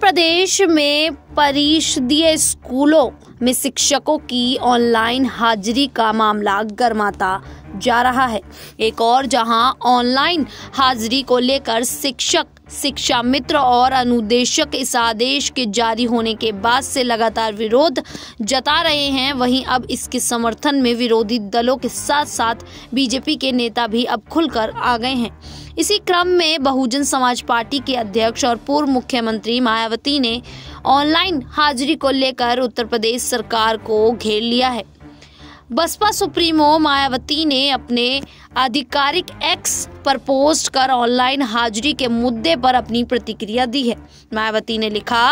प्रदेश में परिषदीय स्कूलों में शिक्षकों की ऑनलाइन हाजिरी का मामला गर्माता जा रहा है एक और जहां ऑनलाइन हाजिरी को लेकर शिक्षक शिक्षा मित्र और अनुदेशक इस आदेश के जारी होने के बाद से लगातार विरोध जता रहे हैं वहीं अब इसके समर्थन में विरोधी दलों के साथ साथ बीजेपी के नेता भी अब खुलकर आ गए हैं इसी क्रम में बहुजन समाज पार्टी के अध्यक्ष और पूर्व मुख्यमंत्री मायावती ने ऑनलाइन हाजिरी को लेकर उत्तर प्रदेश सरकार को घेर लिया है बसपा सुप्रीमो मायावती ने अपने आधिकारिक एक्स पर पोस्ट कर ऑनलाइन हाजिरी के मुद्दे पर अपनी प्रतिक्रिया दी है मायावती ने लिखा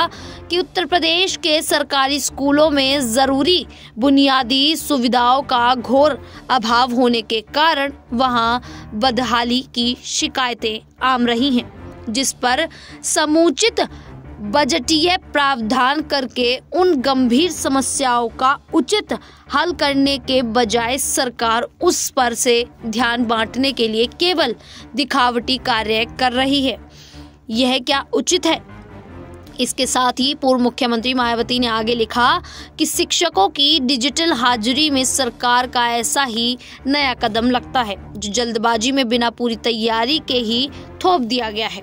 कि उत्तर प्रदेश के सरकारी स्कूलों में ज़रूरी बुनियादी सुविधाओं का घोर अभाव होने के कारण वहां बदहाली की शिकायतें आम रही हैं जिस पर समुचित बजटीय प्रावधान करके उन गंभीर समस्याओं का उचित हल करने के बजाय सरकार उस पर से ध्यान बांटने के लिए केवल दिखावटी कार्य कर रही है यह क्या उचित है इसके साथ ही पूर्व मुख्यमंत्री मायावती ने आगे लिखा कि शिक्षकों की डिजिटल हाजिरी में सरकार का ऐसा ही नया कदम लगता है जो जल्दबाजी में बिना पूरी तैयारी के ही थोप दिया गया है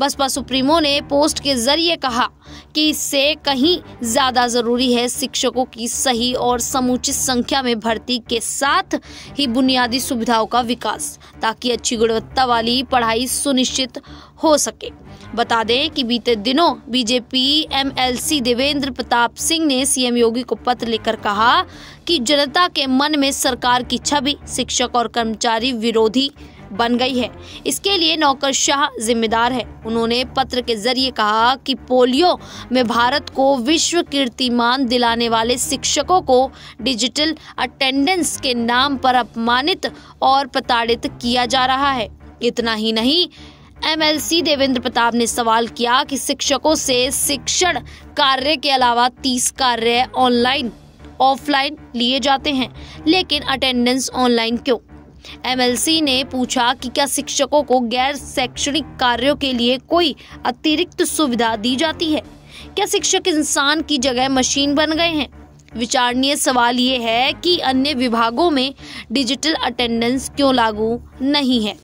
बसपा सुप्रीमो ने पोस्ट के जरिए कहा कि इससे कहीं ज्यादा जरूरी है शिक्षकों की सही और समुचित संख्या में भर्ती के साथ ही बुनियादी सुविधाओं का विकास ताकि अच्छी गुणवत्ता वाली पढ़ाई सुनिश्चित हो सके बता दें कि बीते दिनों बीजेपी एमएलसी देवेंद्र प्रताप सिंह ने सीएम योगी को पत्र लिखकर कहा कि जनता के मन में सरकार की छवि शिक्षक और कर्मचारी विरोधी बन गई है इसके लिए नौकरशाह जिम्मेदार है उन्होंने पत्र के जरिए कहा कि पोलियो में भारत को विश्व कीर्तिमान दिलाने वाले शिक्षकों को डिजिटल अटेंडेंस के नाम पर अपमानित और प्रताड़ित किया जा रहा है इतना ही नहीं एमएलसी देवेंद्र प्रताप ने सवाल किया कि शिक्षकों से शिक्षण कार्य के अलावा तीस कार्य ऑनलाइन ऑफलाइन लिए जाते हैं लेकिन अटेंडेंस ऑनलाइन क्यों एमएलसी ने पूछा कि क्या शिक्षकों को गैर शैक्षणिक कार्यों के लिए कोई अतिरिक्त सुविधा दी जाती है क्या शिक्षक इंसान की जगह मशीन बन गए हैं विचारणीय सवाल ये है कि अन्य विभागों में डिजिटल अटेंडेंस क्यों लागू नहीं है